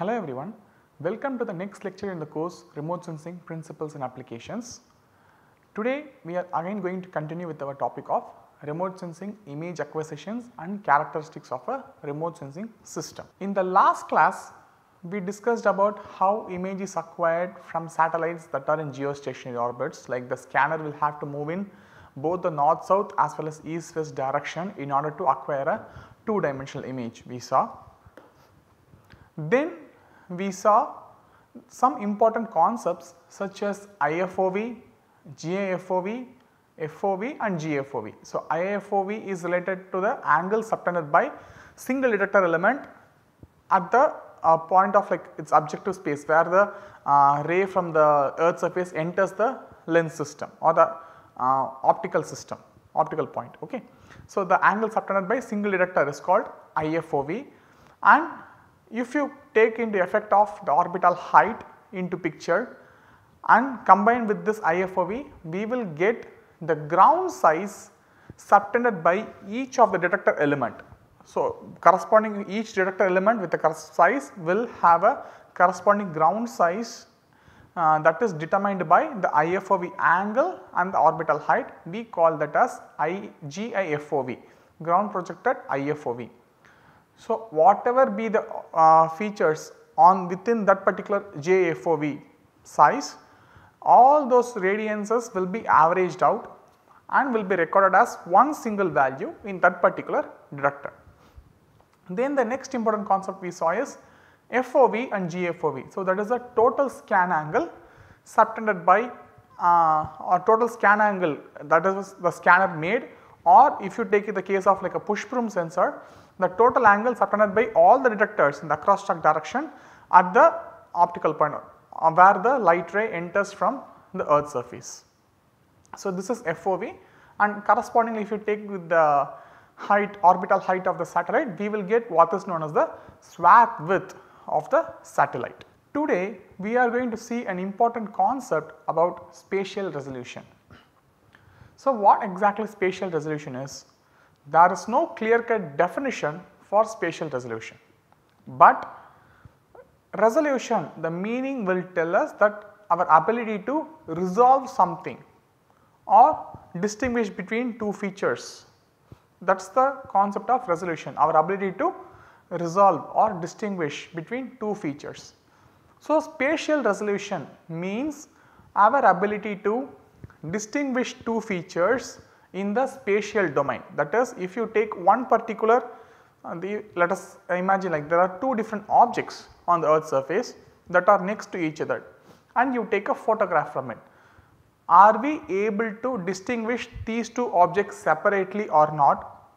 Hello everyone, welcome to the next lecture in the course Remote Sensing Principles and Applications. Today we are again going to continue with our topic of remote sensing image acquisitions and characteristics of a remote sensing system. In the last class we discussed about how image is acquired from satellites that are in geostationary orbits like the scanner will have to move in both the north south as well as east west direction in order to acquire a two dimensional image we saw. Then we saw some important concepts such as IFOV, GAFOV, FOV and GFOV. So, IFOV is related to the angle subtended by single detector element at the uh, point of like its objective space where the uh, ray from the earth surface enters the lens system or the uh, optical system optical point. Okay. So, the angle subtended by single detector is called IFOV and if you take into effect of the orbital height into picture and combine with this IFOV, we will get the ground size subtended by each of the detector element. So, corresponding each detector element with the size will have a corresponding ground size uh, that is determined by the IFOV angle and the orbital height. We call that as IGIFOV, ground projected IFOV. So, whatever be the uh, features on within that particular JFOV size, all those radiances will be averaged out and will be recorded as one single value in that particular detector. Then the next important concept we saw is FOV and GFOV. So, that is the total scan angle subtended by uh, or total scan angle that is the scanner made or if you take the case of like a push broom sensor the total angle subtended by all the detectors in the cross track direction at the optical point uh, where the light ray enters from the earth surface. So, this is FOV and correspondingly if you take with the height orbital height of the satellite we will get what is known as the swath width of the satellite. Today we are going to see an important concept about spatial resolution. So, what exactly spatial resolution is? there is no clear cut definition for spatial resolution. But resolution the meaning will tell us that our ability to resolve something or distinguish between two features. That is the concept of resolution our ability to resolve or distinguish between two features. So, spatial resolution means our ability to distinguish two features in the spatial domain. That is if you take one particular uh, the, let us imagine like there are two different objects on the earth surface that are next to each other and you take a photograph from it. Are we able to distinguish these two objects separately or not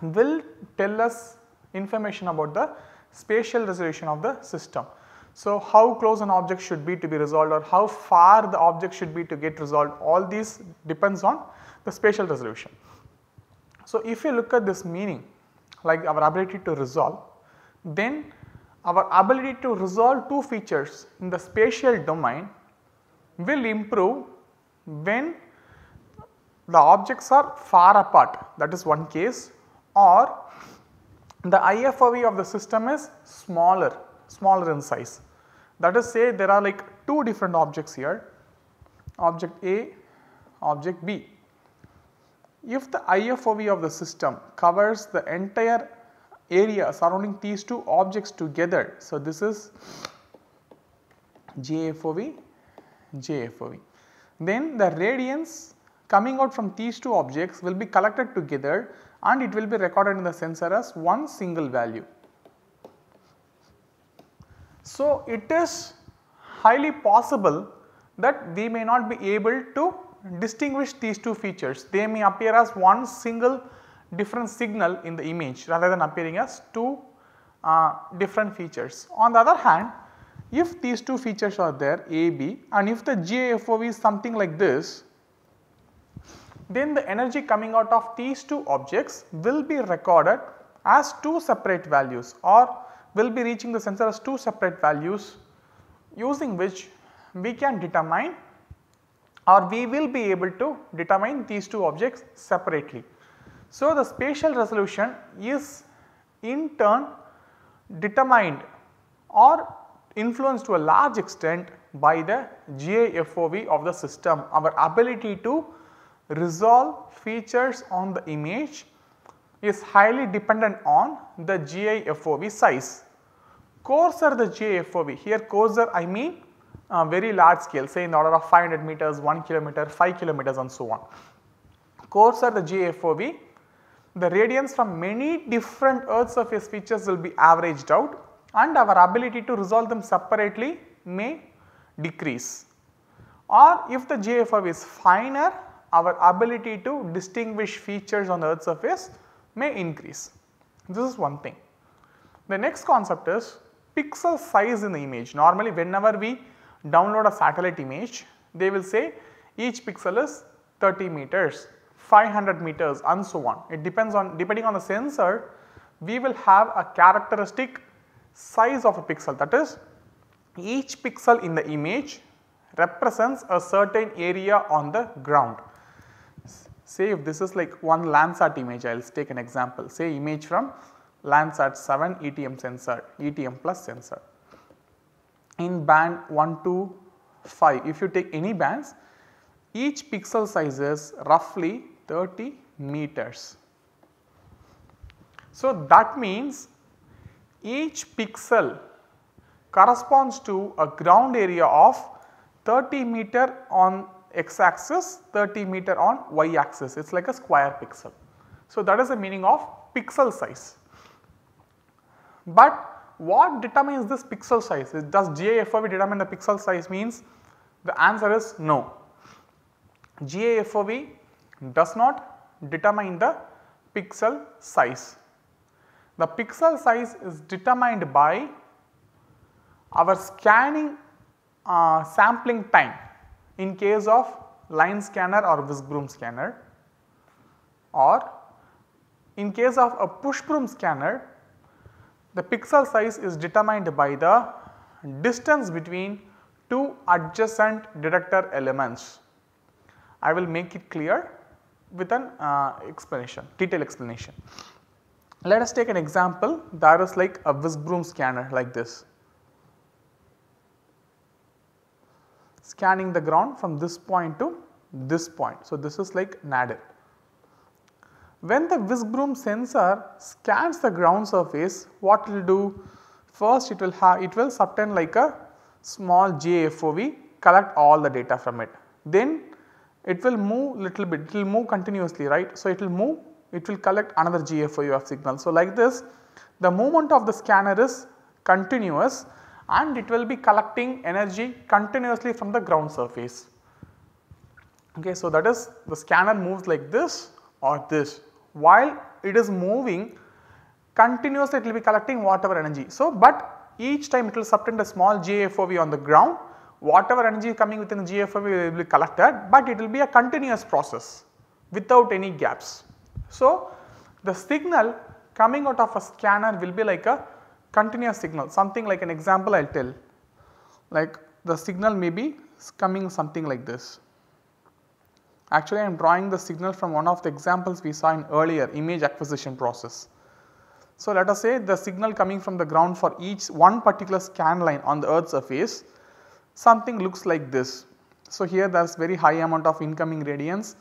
will tell us information about the spatial resolution of the system. So, how close an object should be to be resolved or how far the object should be to get resolved all these depends on the spatial resolution. So, if you look at this meaning like our ability to resolve, then our ability to resolve two features in the spatial domain will improve when the objects are far apart that is one case or the IFOV of the system is smaller, smaller in size. That is say there are like two different objects here, object A, object B. If the IFOV of the system covers the entire area surrounding these two objects together, so this is JFOV, JFOV. Then the radiance coming out from these two objects will be collected together and it will be recorded in the sensor as one single value. So, it is highly possible that we may not be able to distinguish these two features. They may appear as one single different signal in the image rather than appearing as two uh, different features. On the other hand, if these two features are there A, B and if the GAFOV is something like this, then the energy coming out of these two objects will be recorded as two separate values or will be reaching the sensor as two separate values using which we can determine or we will be able to determine these two objects separately. So, the spatial resolution is in turn determined or influenced to a large extent by the GAFOV of the system, our ability to resolve features on the image is highly dependent on the GIFOV size. Coarser the GIFOV, here coarser I mean uh, very large scale say in the order of 500 meters, 1 kilometer, 5 kilometers and so on. Cores are the GFOB, the radiance from many different earth surface features will be averaged out and our ability to resolve them separately may decrease. Or if the GFOB is finer, our ability to distinguish features on the earth surface may increase. This is one thing. The next concept is pixel size in the image. Normally whenever we download a satellite image, they will say each pixel is 30 meters, 500 meters and so on. It depends on depending on the sensor, we will have a characteristic size of a pixel that is each pixel in the image represents a certain area on the ground. Say if this is like one Landsat image, I will take an example, say image from Landsat 7 ETM sensor, ETM plus sensor in band 1 to 5 if you take any bands each pixel size is roughly 30 meters. So, that means each pixel corresponds to a ground area of 30 meter on x axis, 30 meter on y axis, it is like a square pixel. So, that is the meaning of pixel size. But what determines this pixel size? does GAFOV determine the pixel size means? The answer is no. GAFOV does not determine the pixel size. The pixel size is determined by our scanning uh, sampling time in case of line scanner or whisk broom scanner or in case of a push broom scanner the pixel size is determined by the distance between two adjacent detector elements. I will make it clear with an uh, explanation, detailed explanation. Let us take an example that is like a Wisbroom scanner like this. Scanning the ground from this point to this point. So, this is like NADIR. When the whisk broom sensor scans the ground surface, what it will do? First it will have it will subtend like a small JFOV collect all the data from it. Then it will move little bit, it will move continuously right. So, it will move, it will collect another GFOU of signal. So, like this the movement of the scanner is continuous and it will be collecting energy continuously from the ground surface. Okay, so, that is the scanner moves like this or this while it is moving continuously it will be collecting whatever energy. So, but each time it will subtend a small GFOV on the ground whatever energy coming within GFOV will be collected but it will be a continuous process without any gaps. So, the signal coming out of a scanner will be like a continuous signal something like an example I will tell like the signal may be coming something like this. Actually, I am drawing the signal from one of the examples we saw in earlier image acquisition process. So, let us say the signal coming from the ground for each one particular scan line on the earth surface something looks like this. So, here there is very high amount of incoming radiance,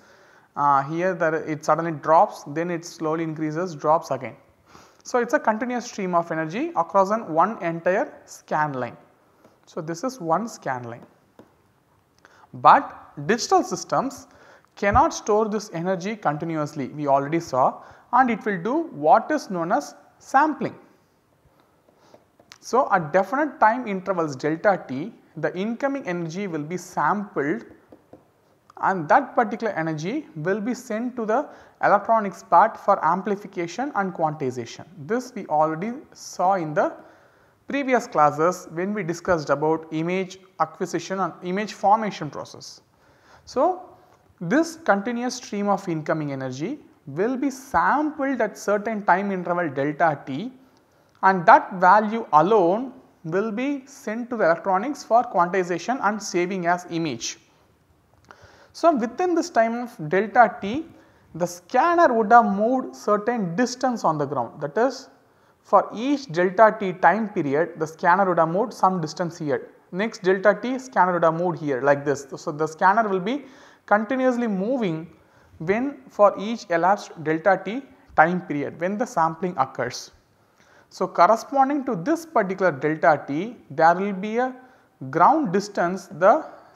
uh, here it suddenly drops then it slowly increases drops again. So, it is a continuous stream of energy across an one entire scan line. So, this is one scan line. But digital systems cannot store this energy continuously we already saw and it will do what is known as sampling. So, at definite time intervals delta t the incoming energy will be sampled and that particular energy will be sent to the electronics part for amplification and quantization. This we already saw in the previous classes when we discussed about image acquisition and image formation process. So, this continuous stream of incoming energy will be sampled at certain time interval delta t and that value alone will be sent to the electronics for quantization and saving as image. So, within this time of delta t the scanner would have moved certain distance on the ground that is for each delta t time period the scanner would have moved some distance here. Next delta t scanner would have moved here like this. So, the scanner will be continuously moving when for each elapsed delta t time period when the sampling occurs. So, corresponding to this particular delta t there will be a ground distance the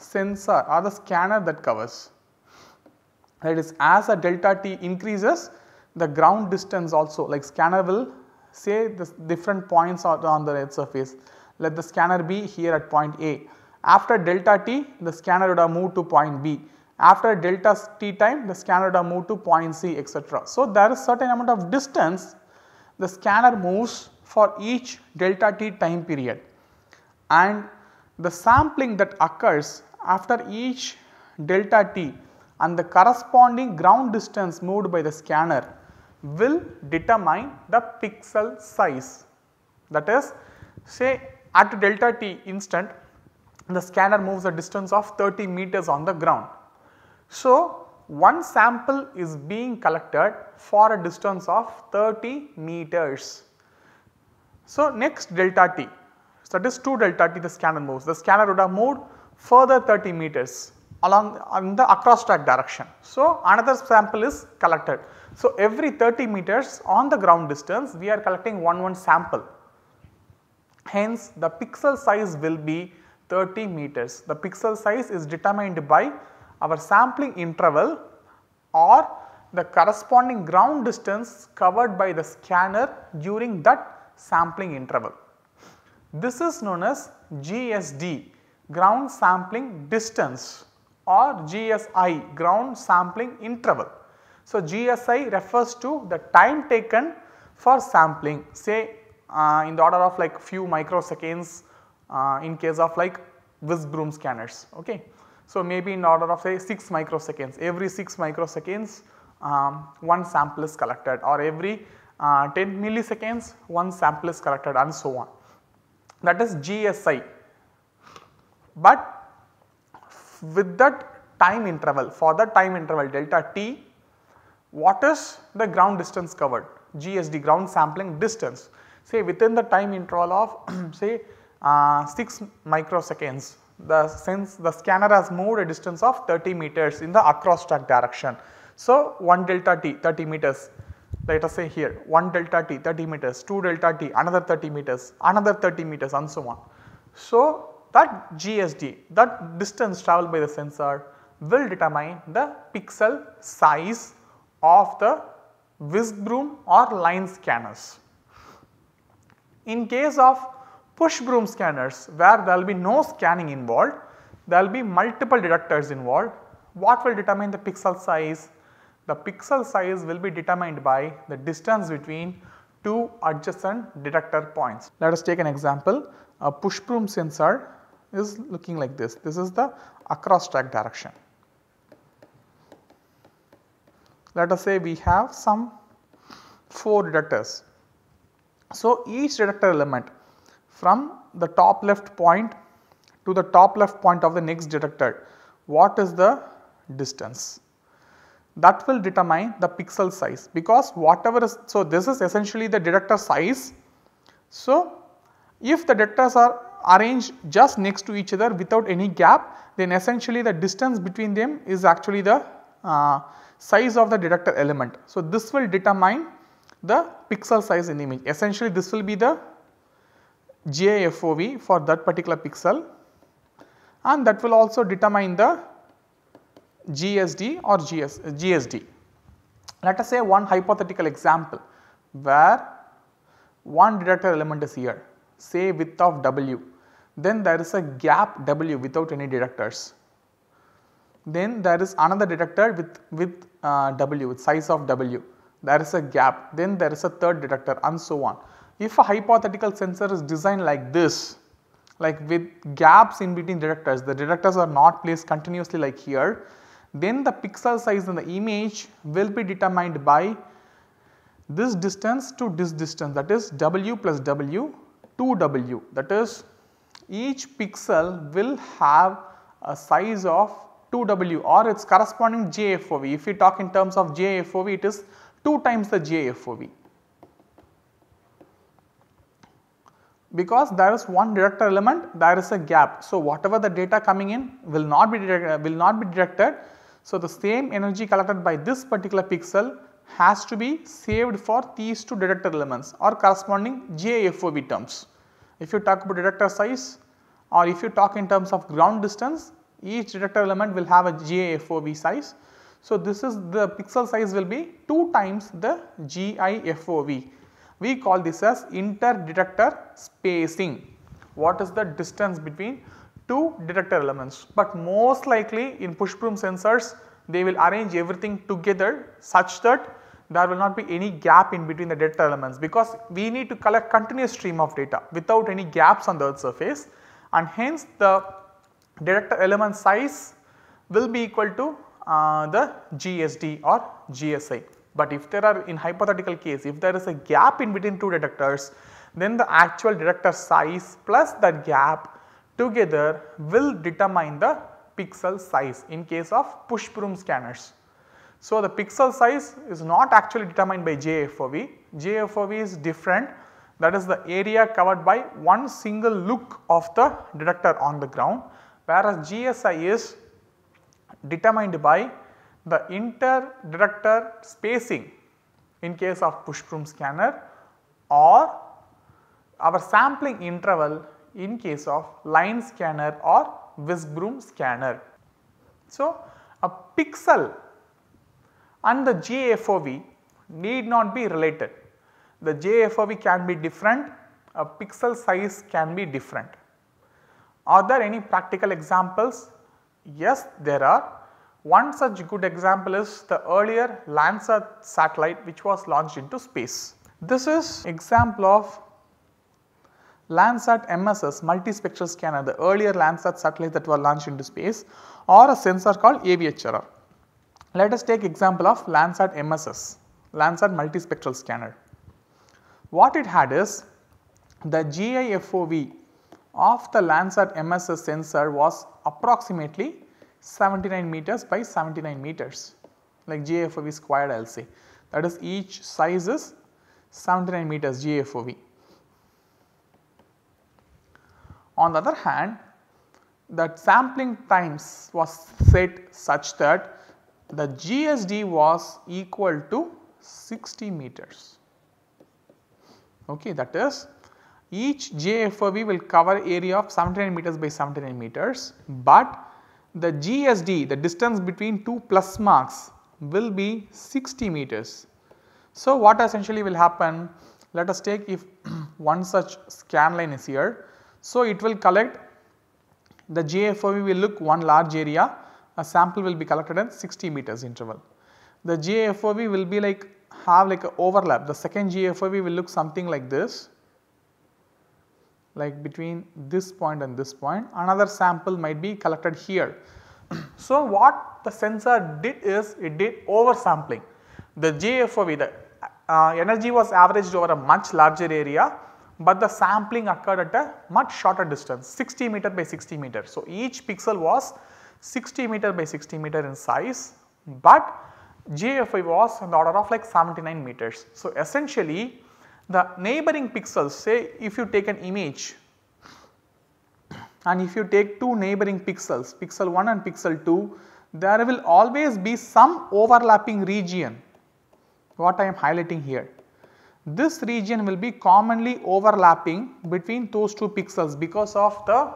sensor or the scanner that covers. That is as the delta t increases the ground distance also like scanner will say the different points on the red surface. Let the scanner be here at point A. After delta t the scanner would have moved to point B. After delta t time the scanner would have moved to point C etc. So, there is certain amount of distance the scanner moves for each delta t time period and the sampling that occurs after each delta t and the corresponding ground distance moved by the scanner will determine the pixel size. That is say at delta t instant the scanner moves a distance of 30 meters on the ground so, one sample is being collected for a distance of 30 meters. So, next delta t, so that is 2 delta t the scanner moves, the scanner would have moved further 30 meters along in the across track direction. So, another sample is collected. So, every 30 meters on the ground distance we are collecting one one sample. Hence, the pixel size will be 30 meters. The pixel size is determined by our sampling interval or the corresponding ground distance covered by the scanner during that sampling interval. This is known as GSD ground sampling distance or GSI ground sampling interval. So, GSI refers to the time taken for sampling say uh, in the order of like few microseconds uh, in case of like whisk broom scanners. Okay. So, maybe in order of say 6 microseconds every 6 microseconds um, one sample is collected or every uh, 10 milliseconds one sample is collected and so on that is GSI. But with that time interval for that time interval delta t what is the ground distance covered GSD ground sampling distance say within the time interval of say uh, 6 microseconds the since the scanner has moved a distance of 30 meters in the across track direction. So, 1 delta t 30 meters let us say here 1 delta t 30 meters, 2 delta t another 30 meters, another 30 meters and so on. So, that GSD that distance travelled by the sensor will determine the pixel size of the whisk broom or line scanners. In case of push broom scanners where there will be no scanning involved, there will be multiple detectors involved. What will determine the pixel size? The pixel size will be determined by the distance between two adjacent detector points. Let us take an example. A push broom sensor is looking like this. This is the across track direction. Let us say we have some 4 detectors. So, each detector element from the top left point to the top left point of the next detector, what is the distance that will determine the pixel size because whatever is so this is essentially the detector size. So, if the detectors are arranged just next to each other without any gap then essentially the distance between them is actually the uh, size of the detector element. So, this will determine the pixel size in the image essentially this will be the JFOV for that particular pixel and that will also determine the GSD or GS, GSD. Let us say one hypothetical example where one detector element is here say width of W then there is a gap W without any detectors. Then there is another detector with, with uh, W with size of W there is a gap then there is a third detector and so on. If a hypothetical sensor is designed like this, like with gaps in between detectors, the detectors are not placed continuously like here, then the pixel size in the image will be determined by this distance to this distance that is W plus W 2W that is each pixel will have a size of 2W or its corresponding JFOV. If we talk in terms of JFOV it is 2 times the JFOV. because there is one detector element there is a gap. So, whatever the data coming in will not be detected, uh, will not be detected. So, the same energy collected by this particular pixel has to be saved for these two detector elements or corresponding GIFOB terms. If you talk about detector size or if you talk in terms of ground distance each detector element will have a GIFOB size. So, this is the pixel size will be 2 times the GIFOV we call this as inter-detector spacing. What is the distance between two detector elements? But most likely in push broom sensors they will arrange everything together such that there will not be any gap in between the detector elements because we need to collect continuous stream of data without any gaps on the earth surface and hence the detector element size will be equal to uh, the GSD or GSI. But if there are in hypothetical case if there is a gap in between two detectors then the actual detector size plus that gap together will determine the pixel size in case of push broom scanners. So, the pixel size is not actually determined by JFOV, JFOV is different that is the area covered by one single look of the detector on the ground whereas GSI is determined by the inter-director spacing in case of push-broom scanner or our sampling interval in case of line scanner or whisk broom scanner. So, a pixel and the JFOV need not be related. The JFOV can be different, a pixel size can be different. Are there any practical examples? Yes, there are. One such good example is the earlier Landsat satellite which was launched into space. This is example of Landsat MSS multispectral scanner the earlier Landsat satellite that were launched into space or a sensor called AVHRR. Let us take example of Landsat MSS Landsat multispectral scanner. What it had is the GIFOV of the Landsat MSS sensor was approximately 79 meters by 79 meters like GFOV squared I will say that is each size is 79 meters GFOV. On the other hand that sampling times was set such that the GSD was equal to 60 meters okay that is each JFOV will cover area of 79 meters by 79 meters but the GSD the distance between two plus marks will be 60 meters. So, what essentially will happen let us take if one such scan line is here. So, it will collect the GFOV. will look one large area a sample will be collected at 60 meters interval. The GFOV will be like have like a overlap the second GFOV will look something like this like between this point and this point another sample might be collected here. so, what the sensor did is it did oversampling the JFOV the uh, energy was averaged over a much larger area, but the sampling occurred at a much shorter distance 60 meter by 60 meter. So, each pixel was 60 meter by 60 meter in size, but JFI was in the order of like 79 meters. So, essentially the neighboring pixels say if you take an image and if you take two neighboring pixels pixel 1 and pixel 2 there will always be some overlapping region what I am highlighting here. This region will be commonly overlapping between those two pixels because of the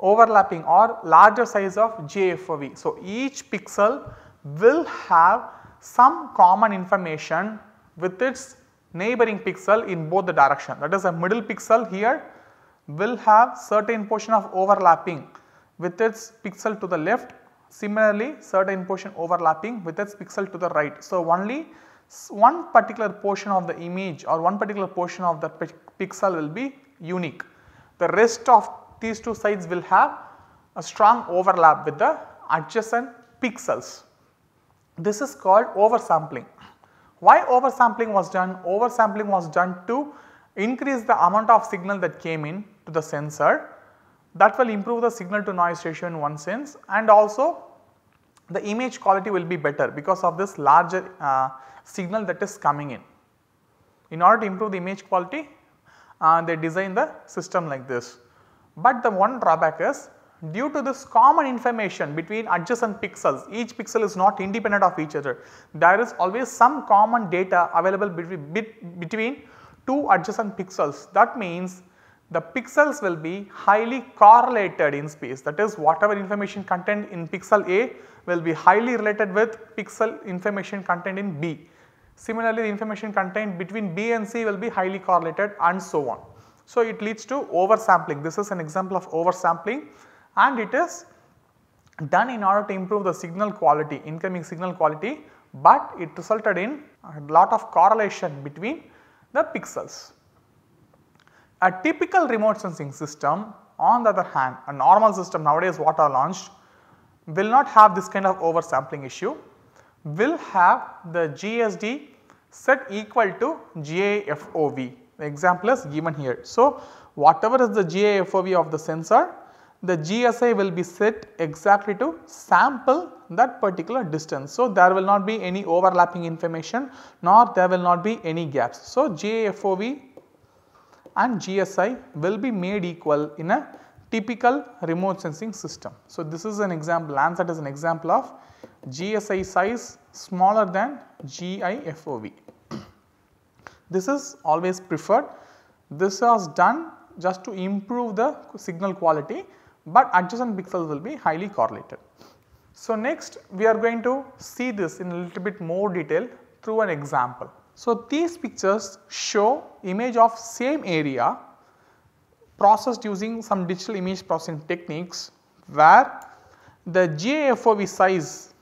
overlapping or larger size of JFOV. So, each pixel will have some common information with its neighboring pixel in both the direction that is a middle pixel here will have certain portion of overlapping with its pixel to the left similarly certain portion overlapping with its pixel to the right. So, only one particular portion of the image or one particular portion of the pixel will be unique. The rest of these two sides will have a strong overlap with the adjacent pixels. This is called oversampling. Why oversampling was done? Oversampling was done to increase the amount of signal that came in to the sensor that will improve the signal to noise ratio in one sense and also the image quality will be better because of this larger uh, signal that is coming in. In order to improve the image quality uh, they design the system like this. But the one drawback is due to this common information between adjacent pixels, each pixel is not independent of each other. There is always some common data available between, between two adjacent pixels. That means the pixels will be highly correlated in space that is whatever information content in pixel A will be highly related with pixel information content in B. Similarly, the information content between B and C will be highly correlated and so on. So, it leads to oversampling. This is an example of oversampling and it is done in order to improve the signal quality incoming signal quality but it resulted in a lot of correlation between the pixels. A typical remote sensing system on the other hand a normal system nowadays what are launched will not have this kind of oversampling issue will have the GSD set equal to GAFOV the example is given here. So, whatever is the GAFOV of the sensor the GSI will be set exactly to sample that particular distance. So, there will not be any overlapping information nor there will not be any gaps. So, JFOV and GSI will be made equal in a typical remote sensing system. So, this is an example Landsat is an example of GSI size smaller than GIFOV. this is always preferred. This was done just to improve the signal quality but adjacent pixels will be highly correlated. So, next we are going to see this in a little bit more detail through an example. So, these pictures show image of same area processed using some digital image processing techniques where the GAFOV size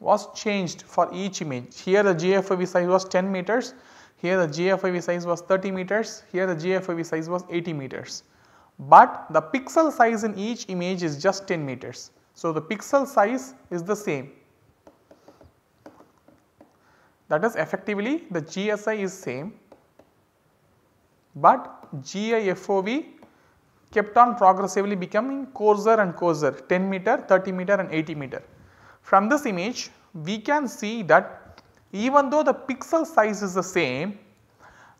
was changed for each image. Here the GAFOV size was 10 meters, here the GFIV size was 30 meters, here the GFIV size was 80 meters but the pixel size in each image is just 10 meters. So, the pixel size is the same that is effectively the GSI is same, but GIFOV kept on progressively becoming coarser and coarser 10 meter, 30 meter and 80 meter. From this image we can see that even though the pixel size is the same,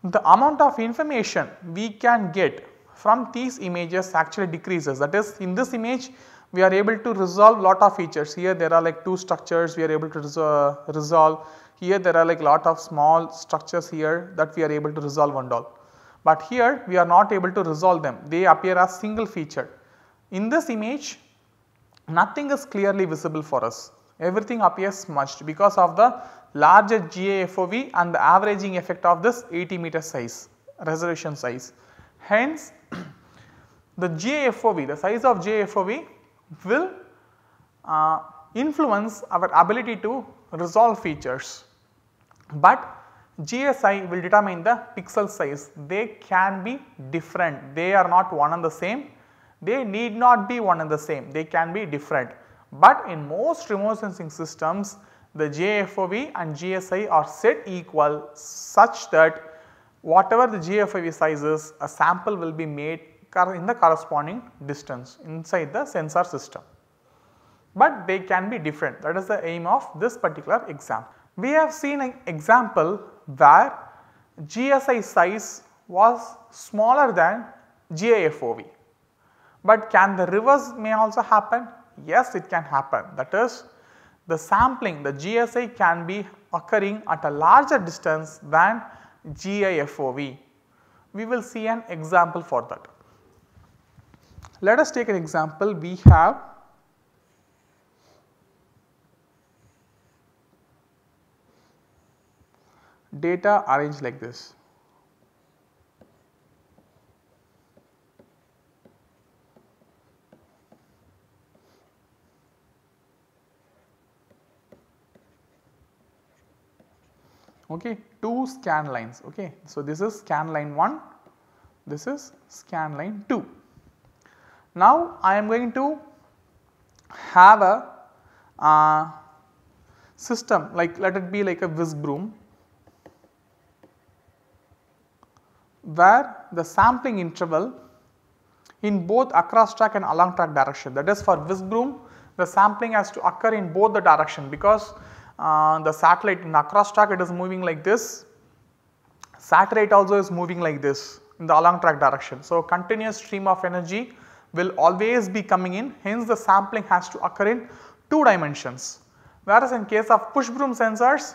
the amount of information we can get from these images actually decreases that is in this image we are able to resolve lot of features here there are like two structures we are able to resol uh, resolve here there are like lot of small structures here that we are able to resolve and all. But here we are not able to resolve them they appear as single feature. In this image nothing is clearly visible for us everything appears smudged because of the larger GA FOV and the averaging effect of this 80 meter size resolution size. Hence, the JFOV, the size of JFOV, will uh, influence our ability to resolve features, but GSI will determine the pixel size. They can be different, they are not one and the same, they need not be one and the same, they can be different. But in most remote sensing systems, the JFOV and GSI are set equal such that whatever the GFIV size is a sample will be made in the corresponding distance inside the sensor system. But they can be different that is the aim of this particular example. We have seen an example where GSI size was smaller than GAFOV. But can the reverse may also happen? Yes it can happen that is the sampling the GSI can be occurring at a larger distance than GIFOV. We will see an example for that. Let us take an example we have data arranged like this. okay, two scan lines. Okay. So, this is scan line 1, this is scan line 2. Now, I am going to have a uh, system like let it be like a whisk broom where the sampling interval in both across track and along track direction that is for whisk broom the sampling has to occur in both the direction because uh, the satellite in across track it is moving like this, satellite also is moving like this in the along track direction. So, continuous stream of energy will always be coming in hence the sampling has to occur in 2 dimensions. Whereas in case of push broom sensors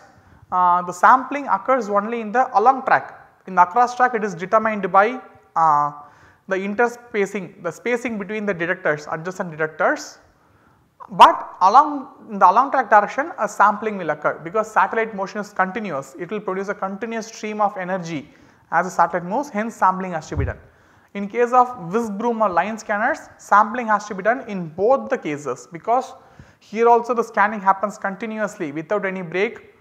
uh, the sampling occurs only in the along track. In the across track it is determined by uh, the interspacing the spacing between the detectors adjacent detectors but along in the along track direction a sampling will occur because satellite motion is continuous it will produce a continuous stream of energy as the satellite moves hence sampling has to be done. In case of whisk broom or line scanners sampling has to be done in both the cases because here also the scanning happens continuously without any break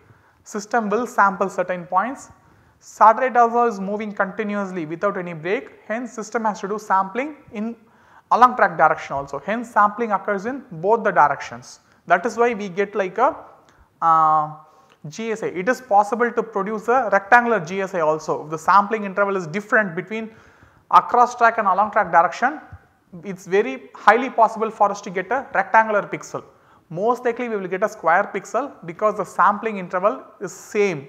system will sample certain points. Satellite also is moving continuously without any break hence system has to do sampling in along track direction also. Hence sampling occurs in both the directions. That is why we get like a uh, It is possible to produce a rectangular GSA also. If the sampling interval is different between across track and along track direction, it is very highly possible for us to get a rectangular pixel. Most likely we will get a square pixel because the sampling interval is same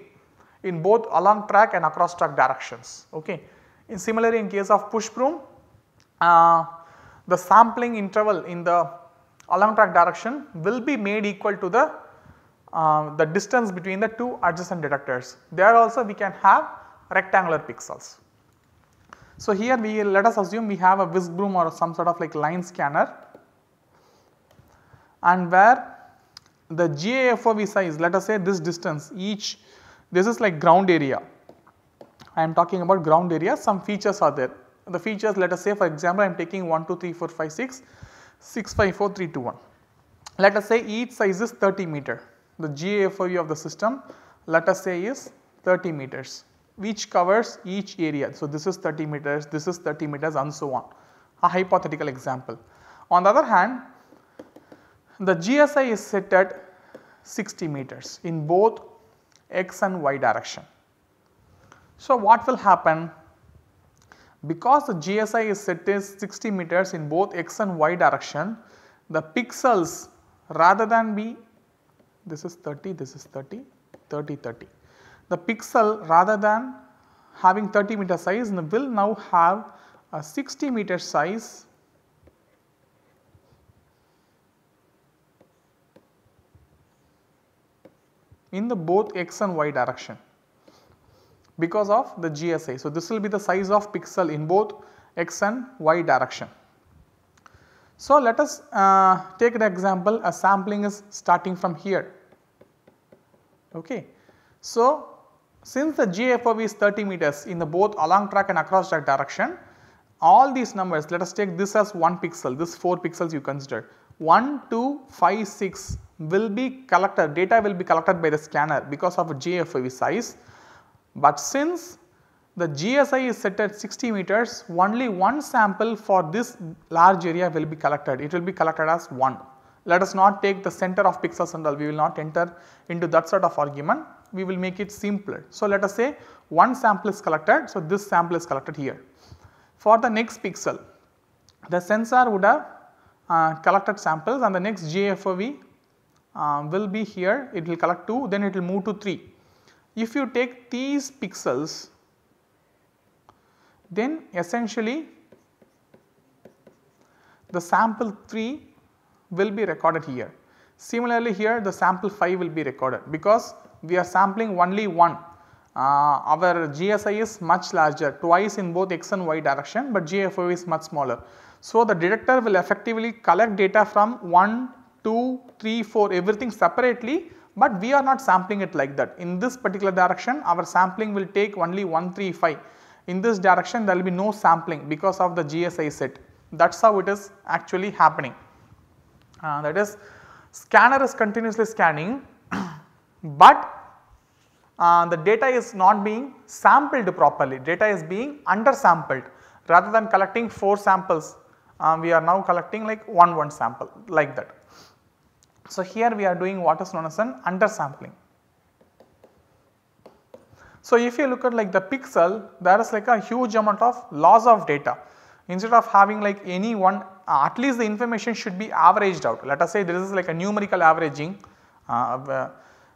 in both along track and across track directions. Okay. In similarly in case of push broom, uh, the sampling interval in the along track direction will be made equal to the uh, the distance between the two adjacent detectors. There also we can have rectangular pixels. So, here we let us assume we have a whisk broom or some sort of like line scanner and where the GAFOV size let us say this distance each this is like ground area I am talking about ground area some features are there the features let us say for example I am taking 1, 2, 3, 4, 5, 6, 6, 5, 4, 3, 2, 1. Let us say each size is 30 meter. The GAFOU of the system let us say is 30 meters which covers each area. So, this is 30 meters, this is 30 meters and so on a hypothetical example. On the other hand the GSI is set at 60 meters in both x and y direction. So, what will happen because the GSI is set as 60 meters in both x and y direction, the pixels rather than be this is 30, this is 30, 30, 30. The pixel rather than having 30 meter size will now have a 60 meter size in the both x and y direction because of the GSI. So, this will be the size of pixel in both x and y direction. So, let us uh, take an example a sampling is starting from here. Okay. So, since the GFOV is 30 meters in the both along track and across track direction, all these numbers let us take this as 1 pixel, this 4 pixels you consider 1, 2, 5, 6 will be collected, data will be collected by the scanner because of GFOV size but since the GSI is set at 60 meters, only one sample for this large area will be collected, it will be collected as 1. Let us not take the center of pixels and all, we will not enter into that sort of argument, we will make it simpler. So, let us say one sample is collected, so this sample is collected here. For the next pixel, the sensor would have uh, collected samples and the next GFOV uh, will be here, it will collect 2, then it will move to 3 if you take these pixels then essentially the sample 3 will be recorded here. Similarly here the sample 5 will be recorded because we are sampling only 1. Uh, our GSI is much larger twice in both x and y direction but GFO is much smaller. So, the detector will effectively collect data from 1, 2, 3, 4 everything separately but we are not sampling it like that. In this particular direction our sampling will take only 135. In this direction there will be no sampling because of the GSI set that is how it is actually happening. Uh, that is scanner is continuously scanning but uh, the data is not being sampled properly, data is being undersampled rather than collecting 4 samples, uh, we are now collecting like 1 1 sample like that. So, here we are doing what is known as an undersampling. So, if you look at like the pixel there is like a huge amount of loss of data instead of having like any one uh, at least the information should be averaged out let us say this is like a numerical averaging uh, uh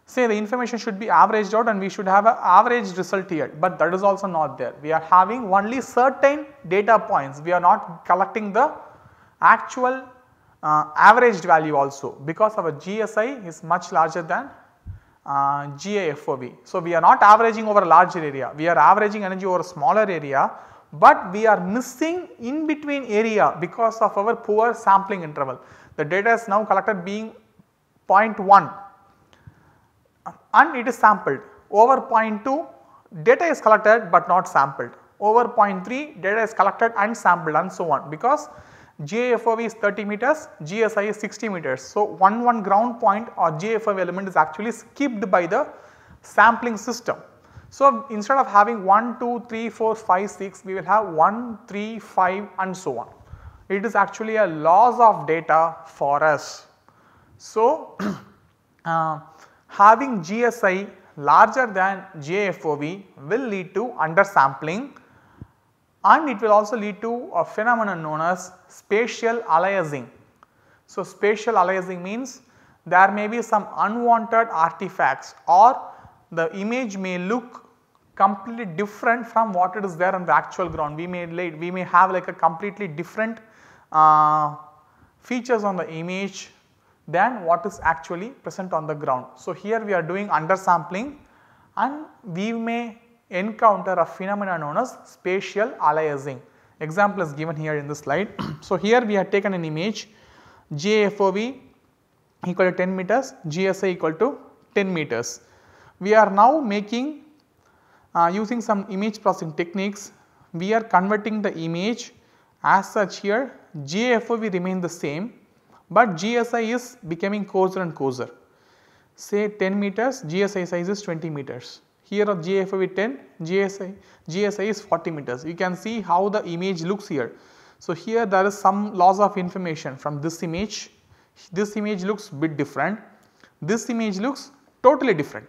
say the information should be averaged out and we should have an average result here but that is also not there we are having only certain data points we are not collecting the actual uh, averaged value also because our GSI is much larger than uh, GAFOV. So, we are not averaging over a larger area, we are averaging energy over a smaller area, but we are missing in between area because of our poor sampling interval. The data is now collected being 0.1 and it is sampled over 0.2 data is collected but not sampled over 0.3 data is collected and sampled and so on because GAFOV is 30 meters, GSI is 60 meters. So, one one ground point or GFOV element is actually skipped by the sampling system. So, instead of having 1, 2, 3, 4, 5, 6, we will have 1, 3, 5 and so on. It is actually a loss of data for us. So, uh, having GSI larger than JFOV will lead to undersampling and it will also lead to a phenomenon known as spatial aliasing. So, spatial aliasing means there may be some unwanted artifacts or the image may look completely different from what it is there on the actual ground. We may lay, we may have like a completely different uh, features on the image than what is actually present on the ground. So, here we are doing undersampling and we may encounter a phenomena known as spatial aliasing. Example is given here in the slide. so, here we have taken an image JFOV equal to 10 meters, GSI equal to 10 meters. We are now making uh, using some image processing techniques, we are converting the image as such here GFOV remains the same, but GSI is becoming coarser and coarser. Say 10 meters, GSI size is 20 meters. Here of GFOV 10, GSI, GSI is 40 meters. You can see how the image looks here. So, here there is some loss of information from this image. This image looks bit different. This image looks totally different.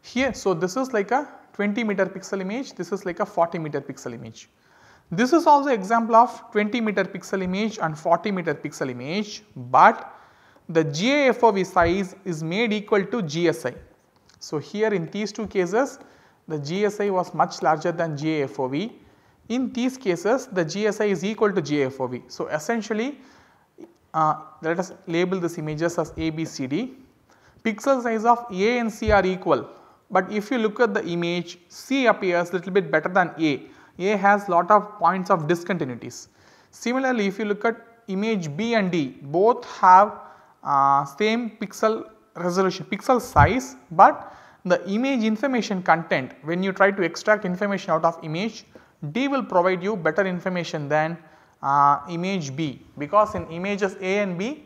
Here, so this is like a 20 meter pixel image, this is like a 40 meter pixel image. This is also example of 20 meter pixel image and 40 meter pixel image, but the GAFOV size is made equal to GSI. So, here in these two cases the GSI was much larger than GAFOV. In these cases the GSI is equal to GAFOV. So, essentially uh, let us label these images as A, B, C, D. Pixel size of A and C are equal but if you look at the image C appears little bit better than A. A has lot of points of discontinuities. Similarly, if you look at image B and D both have uh, same pixel resolution pixel size but the image information content when you try to extract information out of image D will provide you better information than uh, image B because in images A and B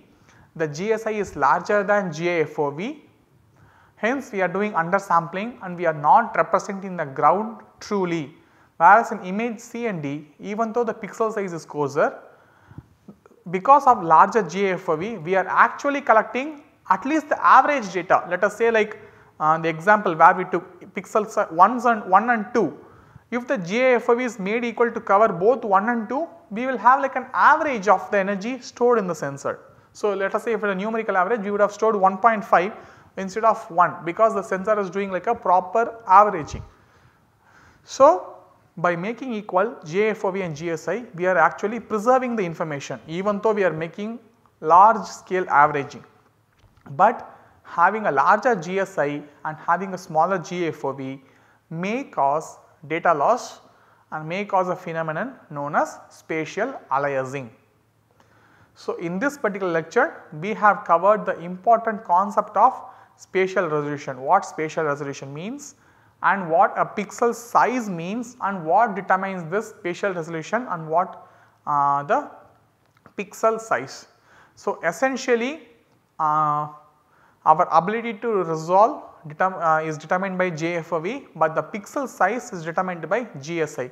the GSI is larger than GA4V hence we are doing undersampling and we are not representing the ground truly whereas in image C and D even though the pixel size is coarser because of larger GA4V we are actually collecting at least the average data let us say like uh, the example where we took pixels uh, one and 1 and 2 if the GAFOV is made equal to cover both 1 and 2 we will have like an average of the energy stored in the sensor. So, let us say if it is a numerical average we would have stored 1.5 instead of 1 because the sensor is doing like a proper averaging. So, by making equal JFOV and GSI we are actually preserving the information even though we are making large scale averaging. But having a larger GSI and having a smaller GFOB may cause data loss and may cause a phenomenon known as spatial aliasing. So, in this particular lecture we have covered the important concept of spatial resolution, what spatial resolution means and what a pixel size means and what determines this spatial resolution and what uh, the pixel size. So, essentially uh, our ability to resolve determ uh, is determined by JFOV, but the pixel size is determined by GSI.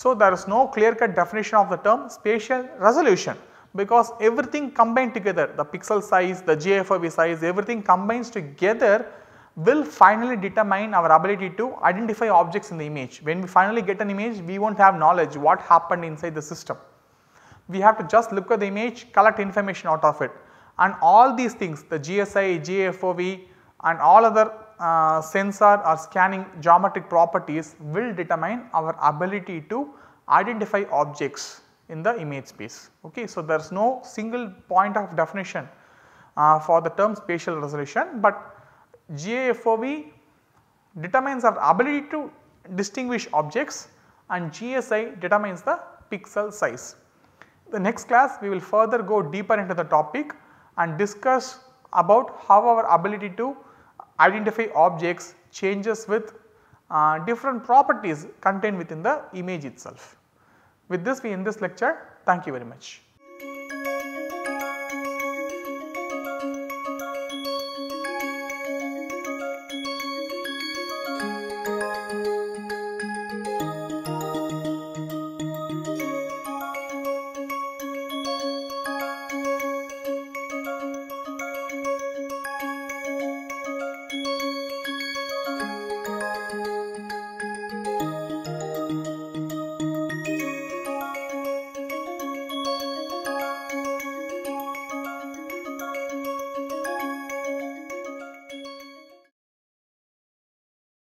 So, there is no clear cut definition of the term spatial resolution because everything combined together the pixel size, the JFOV size everything combines together will finally determine our ability to identify objects in the image. When we finally get an image we will not have knowledge what happened inside the system. We have to just look at the image collect information out of it and all these things the GSI, GAFOV, and all other uh, sensor or scanning geometric properties will determine our ability to identify objects in the image space. Okay. So, there is no single point of definition uh, for the term spatial resolution, but GAFOV determines our ability to distinguish objects and GSI determines the pixel size. The next class we will further go deeper into the topic and discuss about how our ability to identify objects changes with uh, different properties contained within the image itself. With this we end this lecture. Thank you very much.